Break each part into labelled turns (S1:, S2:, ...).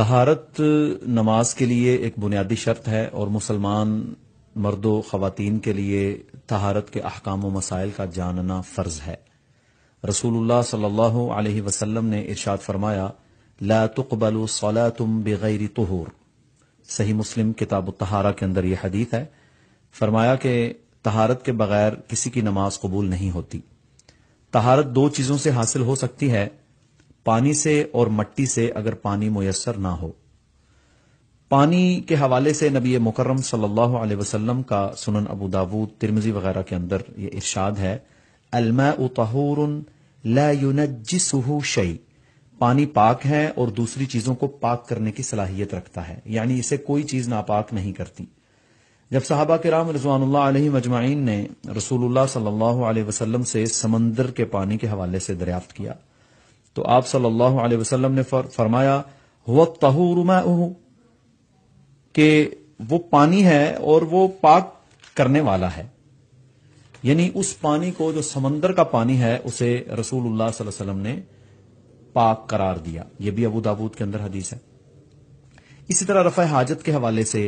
S1: तहारत नमाज के लिए एक बुनियादी शर्त है और मुसलमान मर्दो ख़वातीन के लिए तहारत के अहकाम मसाइल का जानना फ़र्ज है रसूलुल्लाह सल्लल्लाहु अलैहि वसल्लम ने इरशाद फरमाया ला तुकबल सला तुम बेगैरी तहूर सही मुस्लिम किताब तहारा के अंदर यह हदीत है फरमाया कि तहारत के बगैर किसी की नमाज कबूल नहीं होती तहारत दो चीज़ों से हासिल हो सकती है पानी से और मट्टी से अगर पानी मुयसर ना हो पानी के हवाले से नबी मुकर्रम सल्लल्लाहु अलैहि वसल्लम का सुनन अबू दाऊद तिरमिजी वगैरह के अंदर ये इर्शाद है अलमा तहूर पानी पाक है और दूसरी चीजों को पाक करने की सलाहियत रखता है यानी इसे कोई चीज नापाक नहीं करती जब साहबा के राम रजवान मजमाइन ने रसूलुल्लाह सल्लल्लाहु अलैहि वसल्लम से समंदर के पानी के हवाले से दरियाफ्त किया तो आप सल्लल्लाहु अलैहि वसल्लम ने फरमाया हुआ के वो पानी है और वो पाक करने वाला है यानी उस पानी को जो समंदर का पानी है उसे रसूलुल्लाह सल्लल्लाहु अलैहि वसल्लम ने पाक करार दिया ये भी अबू दाबूद के अंदर हदीस है इसी तरह रफ़ा हाजत के हवाले से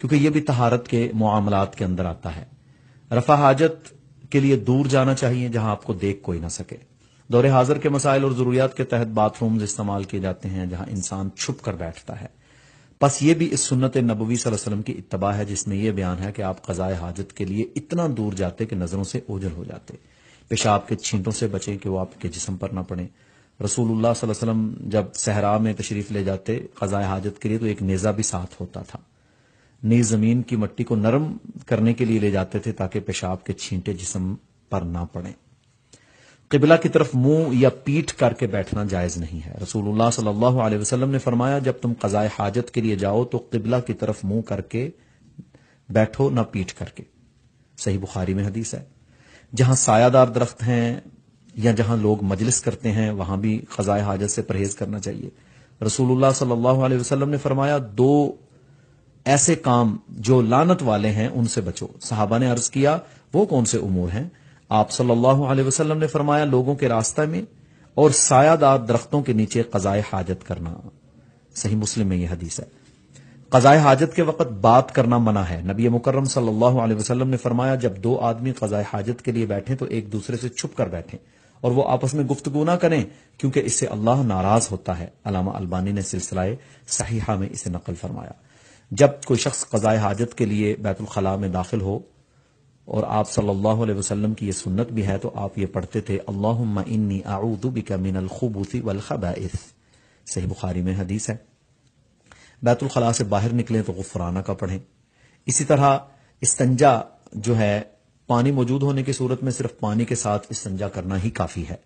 S1: क्योंकि यह भी तहारत के मामलात के अंदर आता है रफ़ा हाजत के लिए दूर जाना चाहिए जहां आपको देख कोई ना सके दौरे हाजिर के मसाइल और जरूरियात के तहत बाथरूम इस्तेमाल किए जाते हैं जहां इंसान छुप कर बैठता है बस ये भी इस सुन्नत नबी वसल्लम की इतबा है जिसमें यह बयान है कि आप कज़ाय हाजत के लिए इतना दूर जाते कि नज़रों से ओझल हो जाते पेशाब के छींटों से बचें कि वो आपके जिसम पर ना पड़े रसूलुल्लाह वसल्लम जब सहरा में तशरीफ ले जाते कज़ाय हाजत के लिए तो एक नेज़ा भी साथ होता था नई ज़मीन की मट्टी को नरम करने के लिए ले जाते थे ताकि पेशाब के छींटे जिसम पर ना पड़ें किबला की तरफ मुंह या पीठ करके बैठना जायज नहीं है रसूलुल्लाह सल्लल्लाहु अलैहि वसल्लम ने फरमाया जब तुम कजाए हाजत के लिए जाओ तो किबला की तरफ मुंह करके बैठो ना पीठ करके सही बुखारी में हदीस है जहां सायादार दरख्त हैं या जहां लोग मजलिस करते हैं वहां भी कजाए हाजत से परहेज करना चाहिए रसूलुल्लाह सल्लल्लाहु अलैहि वसल्लम ने फरमाया दो ऐसे काम जो लानत वाले हैं उनसे बचो साहबा ने अर्ज किया वो कौन से उमूर हैं आप सल्लल्लाहु अलैहि वसल्लम ने फरमाया लोगों के रास्ते में और सायादार दरख्तों के नीचे कजाय हाजत करना सही मुस्लिम में यह हदीस है कजाए हाजत के वक्त बात करना मना है नबी मुकर्रम सल्लल्लाहु अलैहि वसल्लम ने फरमाया जब दो आदमी कजाय हाजत के लिए बैठे तो एक दूसरे से छुप कर बैठे और वो आपस में गुफ्तगु ना करें क्योंकि इससे अल्लाह नाराज होता है अलामा अल्बानी ने सिलसिला सहीहा में इसे नकल फरमाया जब कोई शख्स कजाए हाजत के लिए बैतुलखला में दाखिल हो और आप सल्लल्लाहु अलैहि वसल्लम की ये सुन्नत भी है तो आप ये पढ़ते थे इन्नी मिनल खुबूसी वल खबाइस सही बुखारी में हदीस है बैतुलखला से बाहर निकले तो गुफराना का पढ़ें इसी तरह इस्तंजा जो है पानी मौजूद होने की सूरत में सिर्फ पानी के साथ इस्तंजा करना ही काफ़ी है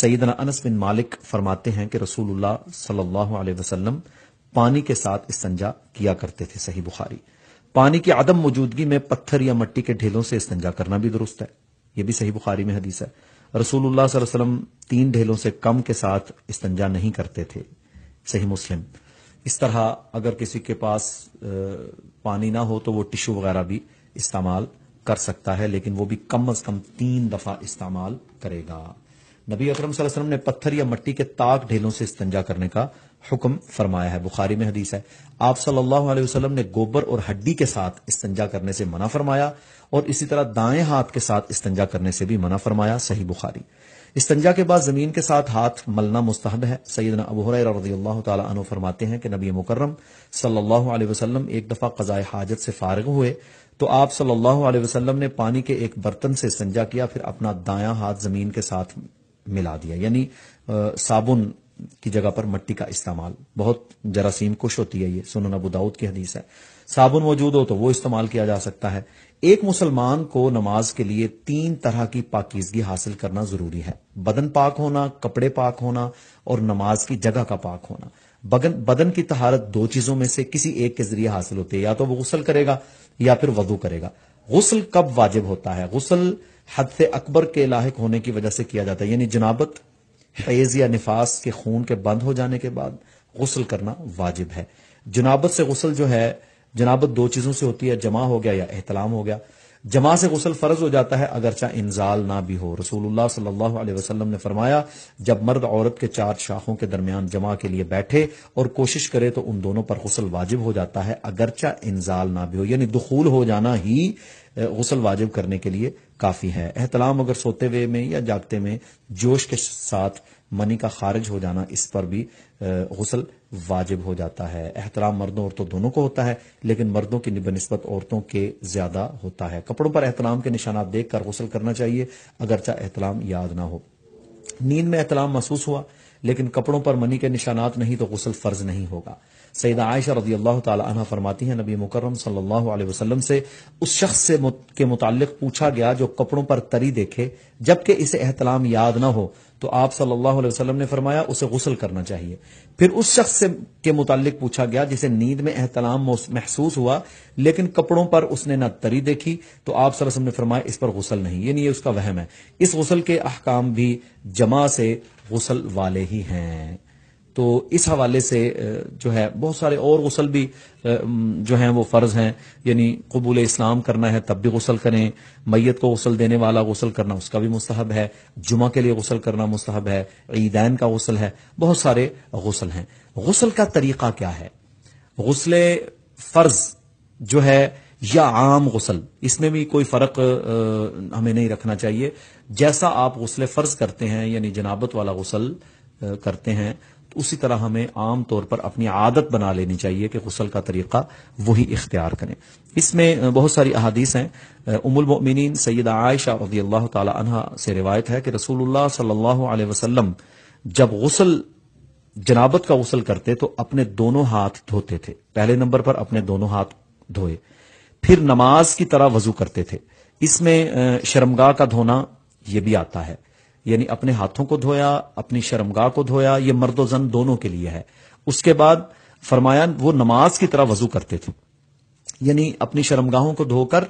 S1: सईदना अनस बिन मालिक फरमाते हैं कि रसूल सल्लल्लाहु पानी के साथ इस्तंजा किया करते थे सही बुखारी पानी की आदम मौजूदगी में पत्थर या मट्टी के ढेलों से इस्तंजा करना भी दुरुस्त है यह भी सही बुखारी में हदीस है रसूलुल्लाह वसलम तीन ढेलों से कम के साथ इस्तंजा नहीं करते थे सही मुस्लिम इस तरह अगर किसी के पास पानी ना हो तो वो टिश्यू वगैरह भी इस्तेमाल कर सकता है लेकिन वो भी कम अज कम तीन दफा इस्तेमाल करेगा नबी अक्रम ने पत्थर या मट्टी के ताक ढेलों से इस्तंजा करने का हुक्म फरमाया है बुखारी में हदीस है आप सल्लल्लाहु अलैहि वसल्लम ने गोबर और हड्डी के साथ इस्तंजा करने से मना फरमाया और इसी तरह दाएं हाथ के साथ इस्तंजा करने से भी मना फरमाया सही बुखारी इस्तंजा के बाद जमीन के साथ हाथ मलना मुस्तहब है सैदना अब रजील्ला फरमाते हैं कि नबी मुकर्रम सल्लल्लाहु अलैहि वसल्लम एक दफ़ा कजाय हाजत से फारग हुए तो आप सल्लल्लाहु अलैहि वसल्लम ने पानी के एक बर्तन से इस्तंजा किया फिर अपना दाया हाथ जमीन के साथ मिला दिया यानी साबुन की जगह पर मट्टी का इस्तेमाल बहुत जरासीम खुश होती है ये सुनन अबू दाऊद की हदीस है साबुन मौजूद हो तो वो इस्तेमाल किया जा सकता है एक मुसलमान को नमाज के लिए तीन तरह की पाकिजगी हासिल करना जरूरी है बदन पाक होना कपड़े पाक होना और नमाज की जगह का पाक होना बगन बदन की तहारत दो चीजों में से किसी एक के जरिए हासिल होती है या तो वो गुसल करेगा या फिर वजू करेगा गुसल कब वाजिब होता है गुसल हद से अकबर के लाक होने की वजह से किया जाता है यानी जनाबत तेज या निफास के खून के बंद हो जाने के बाद गसल करना वाजिब है जनाबत से गसल जो है जनाबत दो चीज़ों से होती है जमा हो गया या एहतलाम हो गया जमा से गसल फर्ज हो जाता है अगरचा इंजाल ना भी हो रसूलुल्लाह सल्लल्लाहु अलैहि वसल्लम ने फरमाया जब मर्द औरत के चार शाखों के दरमियान जमा के लिए बैठे और कोशिश करे तो उन दोनों पर गसल वाजिब हो जाता है अगरचा इंजाल ना भी हो यानी दुखूल हो जाना ही गसल वाजिब करने के लिए काफ़ी है एहतलाम अगर सोते हुए में या जागते में जोश के साथ मनी का खारिज हो जाना इस पर भी गसल वाजिब हो जाता है एहतराम मर्दों औरतों दोनों को होता है लेकिन मर्दों की बनस्बत औरतों के ज़्यादा होता है कपड़ों पर एहतराम के निशाना देख कर गसल करना चाहिए अगरचा एहतराम याद ना हो नींद में एहतराम महसूस हुआ लेकिन कपड़ों पर मनी के निशानात नहीं तो गसल फर्ज नहीं होगा सैद आयशा रजी अल्लाह तह फरमाती हैं नबी मुकरम सल्लल्लाहु अलैहि वसल्लम से उस शख्स से मुत, के मुतालिक पूछा गया जो कपड़ों पर तरी देखे जबकि इसे एहतलाम याद ना हो तो आप सल्लल्लाहु अलैहि वसल्लम ने फरमाया उसे गुसल करना चाहिए फिर उस शख्स से के मुतालिक पूछा गया जिसे नींद में एहतलाम महसूस हुआ लेकिन कपड़ों पर उसने ना तरी देखी तो आप सल्लम ने फरमाया इस पर गुसल नहीं ये नहीं ये उसका वहम है इस गुसल के अहकाम भी जमा से गसल वाले ही हैं तो इस हवाले से जो है बहुत सारे और गसल भी जो हैं वो फ़र्ज़ हैं यानी कबूल इस्लाम करना है तब भी गसल करें मैत को गसल देने वाला गसल करना उसका भी मुस्तहब है जुमा के लिए गसल करना मुस्तहब है ईदैन का गसल है बहुत सारे गसल हैं गसल का तरीक़ा क्या है गसल फ़र्ज़ जो है या आम गसल इसमें भी कोई फ़र्क हमें नहीं रखना चाहिए जैसा आप गसल फ़र्ज़ करते हैं यानी जनाबत वाला गसल करते हैं उसी तरह हमें आम तौर पर अपनी आदत बना लेनी चाहिए कि गसल का तरीका वही इख्तियार करें इसमें बहुत सारी अहादीस हैं उमुलमिन सैद आयशा रदी अल्लाह से रिवायत है कि रसूलुल्लाह सल्लल्लाहु अलैहि वसल्लम जब गसल जनाबत का गसल करते तो अपने दोनों हाथ धोते थे पहले नंबर पर अपने दोनों हाथ धोए फिर नमाज की तरह वजू करते थे इसमें शर्मगाह का धोना यह भी आता है यानी अपने हाथों को धोया अपनी शर्मगाह को धोया ये मर्द जन दोनों के लिए है उसके बाद फरमाया वो नमाज की तरह वजू करते थे यानी अपनी शर्मगाहों को धोकर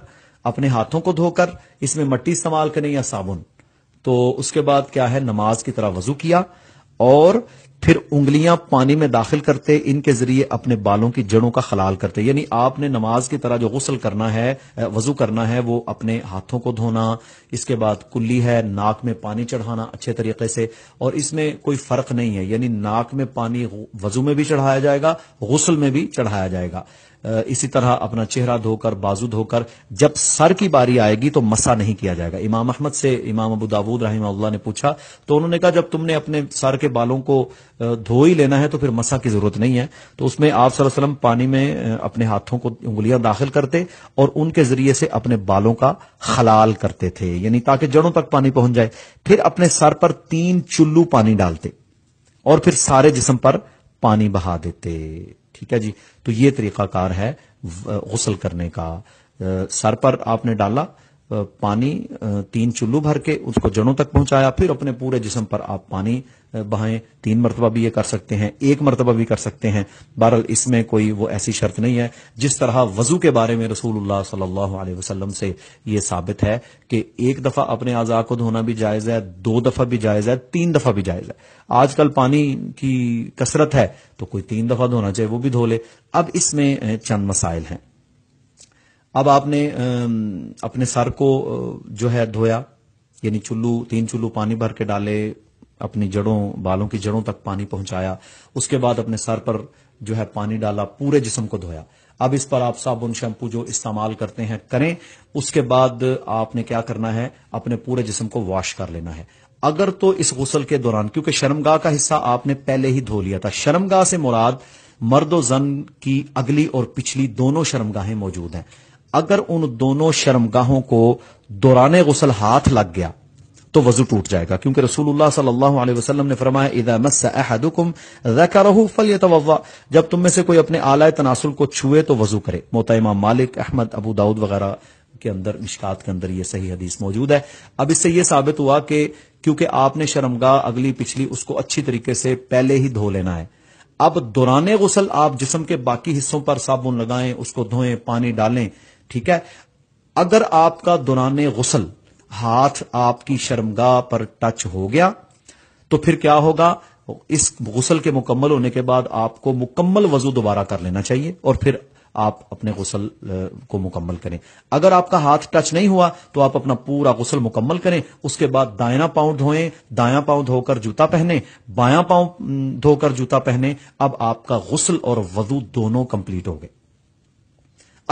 S1: अपने हाथों को धोकर इसमें मट्टी इस्तेमाल करें या साबुन तो उसके बाद क्या है नमाज की तरह वजू किया और फिर उंगलियां पानी में दाखिल करते इनके जरिए अपने बालों की जड़ों का खलाल करते यानी आपने नमाज की तरह जो गसल करना है वजू करना है वो अपने हाथों को धोना इसके बाद कुल्ली है नाक में पानी चढ़ाना अच्छे तरीके से और इसमें कोई फर्क नहीं है यानी नाक में पानी वजू में भी चढ़ाया जाएगा गसल में भी चढ़ाया जाएगा इसी तरह अपना चेहरा धोकर बाजू धोकर जब सर की बारी आएगी तो मसा नहीं किया जाएगा इमाम अहमद से इमाम अबू दाऊद रही ने पूछा तो उन्होंने कहा जब तुमने अपने सर के बालों को धो ही लेना है तो फिर मसा की जरूरत नहीं है तो उसमें आप सल्लम पानी में अपने हाथों को उंगलियां दाखिल करते और उनके जरिए से अपने बालों का खलाल करते थे यानी ताकि जड़ों तक पानी पहुंच जाए फिर अपने सर पर तीन चुल्लू पानी डालते और फिर सारे जिसम पर पानी बहा देते ठीक है जी तो ये तरीकाकार है गसल करने का सर पर आपने डाला पानी तीन चुल्लू भर के उसको जड़ों तक पहुंचाया फिर अपने पूरे जिसम पर आप पानी बहाएं तीन मरतबा भी ये कर सकते हैं एक मरतबा भी कर सकते हैं बहरल इसमें कोई वो ऐसी शर्त नहीं है जिस तरह वजू के बारे में रसूलुल्लाह सल्लल्लाहु अलैहि वसल्लम से ये साबित है कि एक दफा अपने आजा को धोना भी जायज है दो दफा भी जायज है तीन दफा भी जायज है आजकल पानी की कसरत है तो कोई तीन दफा धोना चाहिए वो भी धो ले अब इसमें चंद मसाइल हैं अब आपने अपने सर को जो है धोया यानी चुल्लू तीन चुल्लू पानी भर के डाले अपनी जड़ों बालों की जड़ों तक पानी पहुंचाया उसके बाद अपने सर पर जो है पानी डाला पूरे जिसम को धोया अब इस पर आप साबुन शैम्पू जो इस्तेमाल करते हैं करें उसके बाद आपने क्या करना है अपने पूरे जिसम को वॉश कर लेना है अगर तो इस गुसल के दौरान क्योंकि शर्मगाह का हिस्सा आपने पहले ही धो लिया था शर्मगाह से मुराद मर्दो जन की अगली और पिछली दोनों शर्मगाहें मौजूद हैं अगर उन दोनों शर्मगाहों को दौरान गुसल हाथ लग गया तो वजू टूट जाएगा क्योंकि रसूलुल्लाह वसल्लम ने फरमाया फल जब तुम में से कोई अपने आलाय तनासुल को छुए तो वजू करे मोतमा मालिक अहमद अबू दाऊद वगैरह के अंदर मिशकात के अंदर ये सही हदीस मौजूद है अब इससे यह साबित हुआ कि क्योंकि आपने शर्मगाह अगली पिछली उसको अच्छी तरीके से पहले ही धो लेना है अब दौरान गुसल आप जिसम के बाकी हिस्सों पर साबुन लगाएं उसको धोएं पानी डालें ठीक है अगर आपका दुरान गसल हाथ आपकी शर्मगा पर टच हो गया तो फिर क्या होगा इस गुसल के मुकम्मल होने के बाद आपको मुकम्मल वजू दोबारा कर लेना चाहिए और फिर आप अपने गुसल को मुकम्मल करें अगर आपका हाथ टच नहीं हुआ तो आप अपना पूरा गुसल मुकम्मल करें उसके बाद दायना पांव धोएं दाया पांव धोकर जूता पहने बाया पांव धोकर जूता पहने अब आपका गुसल और वजू दोनों कंप्लीट हो गए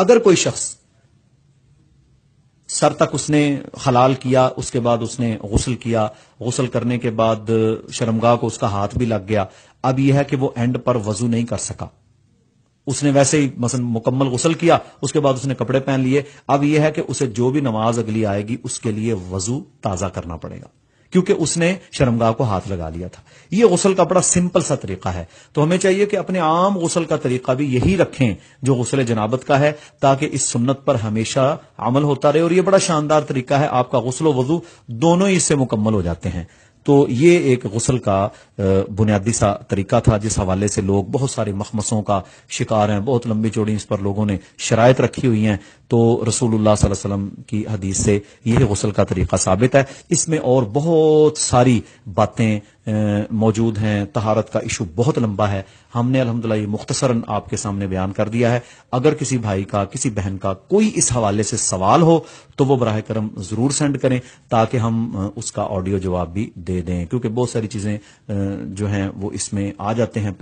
S1: अगर कोई शख्स सर तक उसने हलाल किया उसके बाद उसने गसल किया गसल करने के बाद शर्मगा को उसका हाथ भी लग गया अब यह है कि वो एंड पर वजू नहीं कर सका उसने वैसे ही मसल मुकम्मल गसल किया उसके बाद उसने कपड़े पहन लिए अब यह है कि उसे जो भी नमाज अगली आएगी उसके लिए वजू ताजा करना पड़ेगा क्योंकि उसने शर्मगाह को हाथ लगा लिया था ये गसल का बड़ा सिंपल सा तरीका है तो हमें चाहिए कि अपने आम गसल का तरीका भी यही रखें जो गसल जनाबत का है ताकि इस सुन्नत पर हमेशा अमल होता रहे और यह बड़ा शानदार तरीका है आपका गसलो वजू दोनों ही इससे मुकम्मल हो जाते हैं तो ये एक गसल का बुनियादी सा तरीका था जिस हवाले से लोग बहुत सारे मखमसों का शिकार हैं बहुत लंबी चौड़ी इस पर लोगों ने शरायत रखी हुई हैं तो रसूलुल्लाह सल्लल्लाहु अलैहि वसल्लम की हदीस से यह गसल का तरीका साबित है इसमें और बहुत सारी बातें मौजूद हैं तहारत का इशू बहुत लंबा है हमने अलहमदिल्ला ये मुख्तसरन आपके सामने बयान कर दिया है अगर किसी भाई का किसी बहन का कोई इस हवाले से सवाल हो तो वो बरह करम ज़रूर सेंड करें ताकि हम उसका ऑडियो जवाब भी दे दें क्योंकि बहुत सारी चीज़ें जो हैं वो इसमें आ जाते हैं